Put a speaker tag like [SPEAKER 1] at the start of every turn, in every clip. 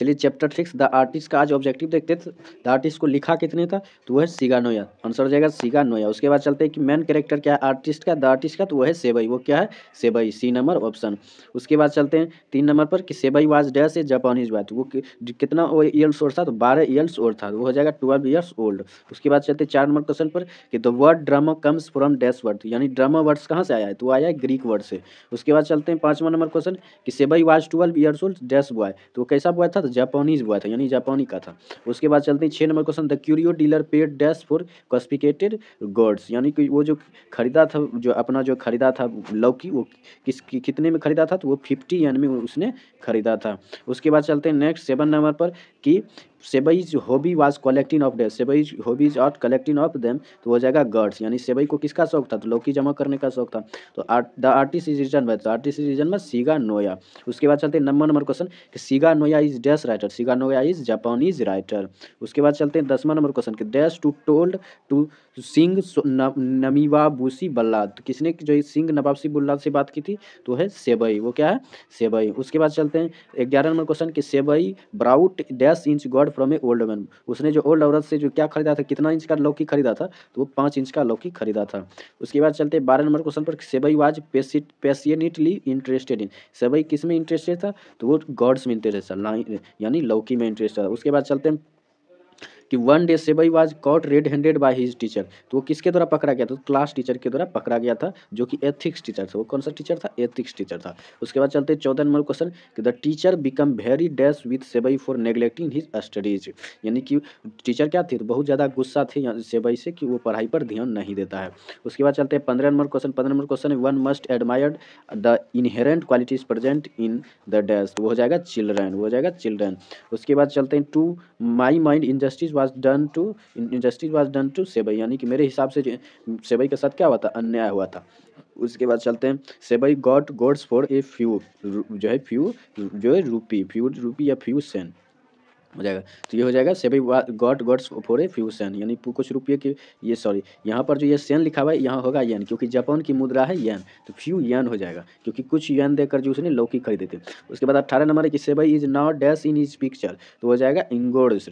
[SPEAKER 1] चलिए chapter six the artist का आज ऑब्जेक्टिव देखते थे द आर्टिस्ट को लिखा कितने था तो वह है सीगा नोया आंसर हो जाएगा सीगा नोया उसके बाद चलते हैं कि मेन कैरेक्टर क्या है आर्टिस्ट का द आर्टिस्ट का तो वह है सेबई वो क्या है सेबई सी नंबर ऑप्शन उसके बाद चलते हैं तीन नंबर पर कि Seibei was dash a Japanese बात वो कितना वो ईयर्स ओल्ड था तो बारह ईयर्स ओल्ड था वो हो जाएगा ट्वेल्व ईयर्स ओल्ड उसके बाद चलते चार नंबर क्वेश्चन पर कि the word drama comes from dash word यानी ड्रामा वर्ड्स कहाँ से आया है तो आया है ग्रीक वर्ड से उसके बाद चलते हैं पाँचवा नंबर क्वेश्चन कि Seibei was twelve years old dash boy तो कैसा बॉय था तो जापानीज बॉय था यानी जापानी का था उसके बाद चलते हैं छः number question the curio dealer paid dash for confiscated gourds यानी कि वो जो खरीदा था जो अपना जो खरीदा था लौकी वो किस कि, कितने में खरीदा था तो वो फिफ्टी यानी में उसने खरीदा था उसके बाद चलते हैं नेक्स्ट सेवन नंबर पर कि Seibei's hobby was collecting of that Seibei's hobbies are collecting of them तो हो जाएगा गर्ड्स यानी सेबई को किसका शौक था तो लौकी जमा करने का शौक था तो the artist is written by तो आर्टिस्ट इज रिजन में सीगा नोया उसके बाद चलते हैं नंबर नंबर क्वेश्चन कि Shiga Naoya is dash writer Shiga Naoya is Japanese writer उसके बाद चलते हैं दसवा नंबर क्वेश्चन कि dash to told to sing नमीवाबूसी बल्लाद तो किसने जो सिंह नवाबसी बुल्लाद से बात की थी तो है सेबई वो क्या है सेबई उसके बाद चलते हैं ग्यारह नंबर क्वेश्चन कि सेबई ब्राउट डैश दस inch gourd from a old man उसने जो ओल्ड औरत से जो क्या खरीदा था कितना इंच का लौकी खरीदा था तो वो पाँच इंच का लौकी खरीदा था उसके बाद चलते बारह नंबर क्वेश्चन पर सेबई वाज पेसियनिटली इंटरेस्टेड इन सेबई किस में इंटरेस्टेड था तो वो गॉड्स में इंटरेस्ट था यानी लौकी में इंटरेस्ट था उसके बाद चलते हैं कि one day Seibei was caught red handed by his teacher तो वो किसके द्वारा पकड़ा गया था तो क्लास टीचर के द्वारा पकड़ा गया था जो कि एथिक्स टीचर था वो कौन सा टीचर था एथिक्स टीचर था उसके बाद चलते चौदह नंबर क्वेश्चन कि the teacher become very dash with Seibei for neglecting his studies यानी कि टीचर क्या थे तो बहुत ज़्यादा गुस्सा थे सेबई से कि वो पढ़ाई पर ध्यान नहीं देता है उसके बाद चलते हैं पंद्रह नंबर क्वेश्चन पंद्रह number question one must admired the inherent qualities present in the dash वो हो जाएगा चिल्ड्रेन वो हो जाएगा चिल्ड्रेन उसके बाद चलते हैं to my mind industries was done to injustice was done to Seibei यानी कि मेरे हिसाब से सेबई के साथ क्या हुआ था अन्याय हुआ था उसके बाद चलते हैं Seibei got gourds for a few जो है फ्यू जो है रूपी फ्यू रूपी या फ्यू सेन हो जाएगा तो ये हो जाएगा Seibei gourd gourds for a few sen यानी कुछ रुपये के ये सॉरी यहाँ पर जो ये सेन लिखा हुआ है यहाँ होगा येन क्योंकि जापान की मुद्रा है येन तो फ्यू येन हो जाएगा क्योंकि कुछ येन देकर जो उसने लौकी खरीदे थे उसके बाद अट्ठारह नंबर है कि Seibei is not dash in his picture तो हो जाएगा engrossed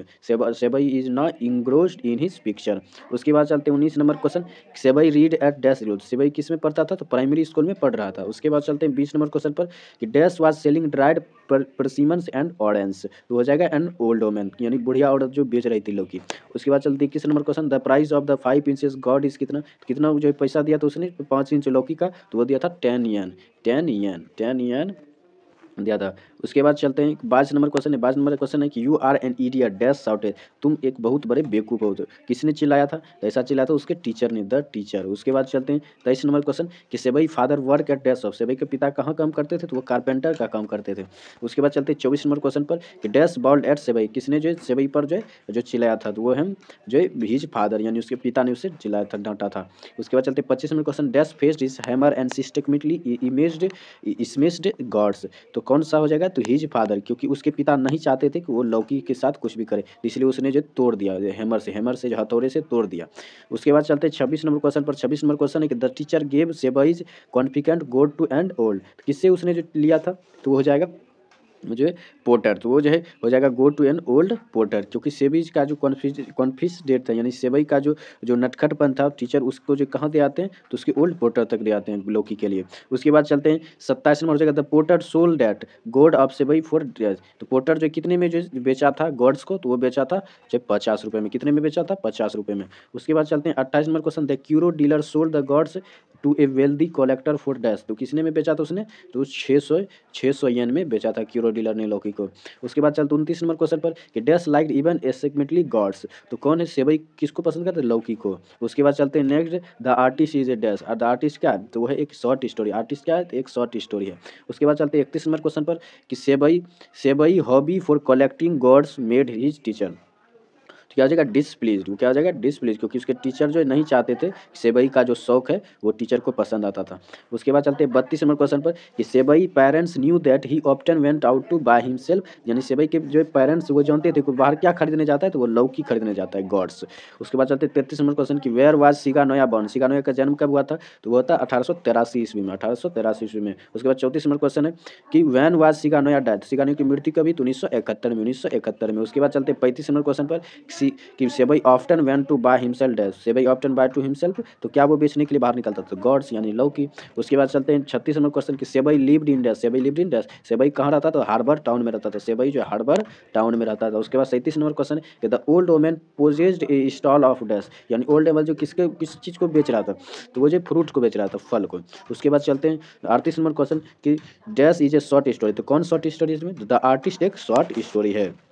[SPEAKER 1] Seibei is not engrossed in his picture उसके बाद चलते उन्नीस number question Seibei read at dash rose Seibei किस में पढ़ता था तो प्राइमरी स्कूल में पढ़ रहा था उसके बाद चलते हैं बीस नंबर क्वेश्चन पर कि dash was selling dried persimmons and oranges तो हो जाएगा एंड ओल्ड वोमेन यानी बुढ़िया औरत जो बेच रही थी लौकी उसके बाद चलती इक्कीस number question the price of the five inches gourd is कितना कितना जो पैसा दिया था तो उसने पाँच इंच लौकी का तो वो दिया था ten yen ten yen ten yen दिया था उसके बाद चलते हैं बाईस नंबर क्वेश्चन है बाईस नंबर क्वेश्चन है कि you are an idea dash shortage तुम एक बहुत बड़े बेकूफ हो किसने चिल्लाया था ऐसा चिल्लाया था उसके टीचर ने द टीचर उसके बाद चलते हैं तेईस नंबर क्वेश्चन कि Seibei father work at dash of Seibei के पिता कहाँ काम करते थे तो वो कारपेंटर का काम करते थे उसके बाद चलते हैं चौबीस नंबर क्वेश्चन पर कि डैश बॉल्ड एट सेबई किसने जो सेबई पर जो जो चिल्लाया था तो वो है जो हिज फादर यानी उसके पिता ने उसे चिल्लाया था डांटा था उसके बाद चलते पच्चीस number question dash faced is hammer and systemically imaged smashed gourds तो कौन सा हो जाएगा जाएगा तो हिज फादर क्योंकि उसके पिता नहीं चाहते थे कि वो लौकी के साथ कुछ भी करे इसलिए उसने जो तोड़ दिया हैमर से हैमर से जो हथौड़े से तोड़ दिया उसके बाद चलते छब्बीस नंबर क्वेश्चन पर छब्बीस नंबर क्वेश्चन है कि the teacher gave Seibei's confiscated gourd to and old किससे उसने जो लिया था तो हो जाएगा जो है पोर्टर तो वो जो है हो जाएगा go to an old porter क्योंकि सेबीज का जो कॉन्फ्यूज कॉन्फ्यूज डेट था यानी सेबई का जो जो नटखटपन था टीचर उसको जो कहाँ दे आते हैं तो उसके ओल्ड पोर्टर तक दे आते हैं लौकी के लिए उसके बाद चलते हैं सत्ताईस नंबर हो जाएगा the porter sold that gourd of Seibei for तो पोर्टर जो कितने में जो बेचा था गॉड्स को तो वो बेचा था जब पचास रुपये में कितने में बेचा था पचास रुपये में उसके बाद चलते हैं अट्ठाईस number question the curio dealer sold the gourds to a wealthy collector for dash तो किसने में बेचा था उसने तो छः सौ छः सौ येन में बेचा था क्यूरो डीलर ने लौकी को उसके बाद चलते उनतीस नंबर क्वेश्चन पर कि डैश लाइक इवन एसेगमेंटली गॉड्स तो कौन है सेवई किसको पसंद करते हैं लौकी को उसके बाद चलते हैं next the artist is a dash और द आर्टिस्ट तो क्या है तो वह एक शॉर्ट स्टोरी आर्टिस्ट क्या है एक शॉर्ट स्टोरी है उसके बाद चलते हैं इकतीस नंबर क्वेश्चन पर कि Seibei Seibei hobby for collecting gourds made his teacher क्या हो जाएगा डिसप्लीज वो क्या हो जाएगा डिसप्लीज क्योंकि उसके टीचर जो नहीं चाहते थे सेबई का जो शौक है वो टीचर को पसंद आता था उसके बाद चलते बत्तीस नंबर क्वेश्चन पर कि Seibei parents knew that he often went out to buy himself यानी सेबई के जो पेरेंट्स वो जानते थे बाहर क्या खरीदने जाता है तो वो लौकी खरीदने जाता है गॉड्स उसके बाद चलते तैतीस नंबर क्वेश्चन की where was Shiga Naoya born Shiga Noah का जन्म कब हुआ था तो वो था अठारह ईस्वी में अठारह ईस्वी में उसके बाद चौतीस नंबर क्वेश्चन है कि when was Shiga Naoya death Shiga की मृत्यु कभी उन्नीस सौ में उन्नीस में उसके बाद चलते पैंतीस नंबर क्वेश्चन पर सी कि Seibei often went to buy himself dash Seibei often buy to himself तो क्या वो बेचने के लिए बाहर निकलता था तो गॉड्स यानी लव की उसके बाद चलते हैं छत्तीस नंबर क्वेश्चन की Seibei lived in dash Seibei lived in dash Seibei कहाँ रहता था हार्बर टाउन में रहता था सेबई जो हार्बर टाउन में रहता था उसके बाद सैंतीस नंबर क्वेश्चन कि the old women possess a stall of dash यानी ओल्ड एवल जो किसके किस चीज़ को बेच रहा था तो वो जो फ्रूट को बेच रहा था फल को उसके बाद चलते हैं अड़तीस नंबर क्वेश्चन कि dash is a short story तो कौन शॉर्ट स्टोरी इसमें द आर्टिस्ट एक शॉर्ट स्टोरी है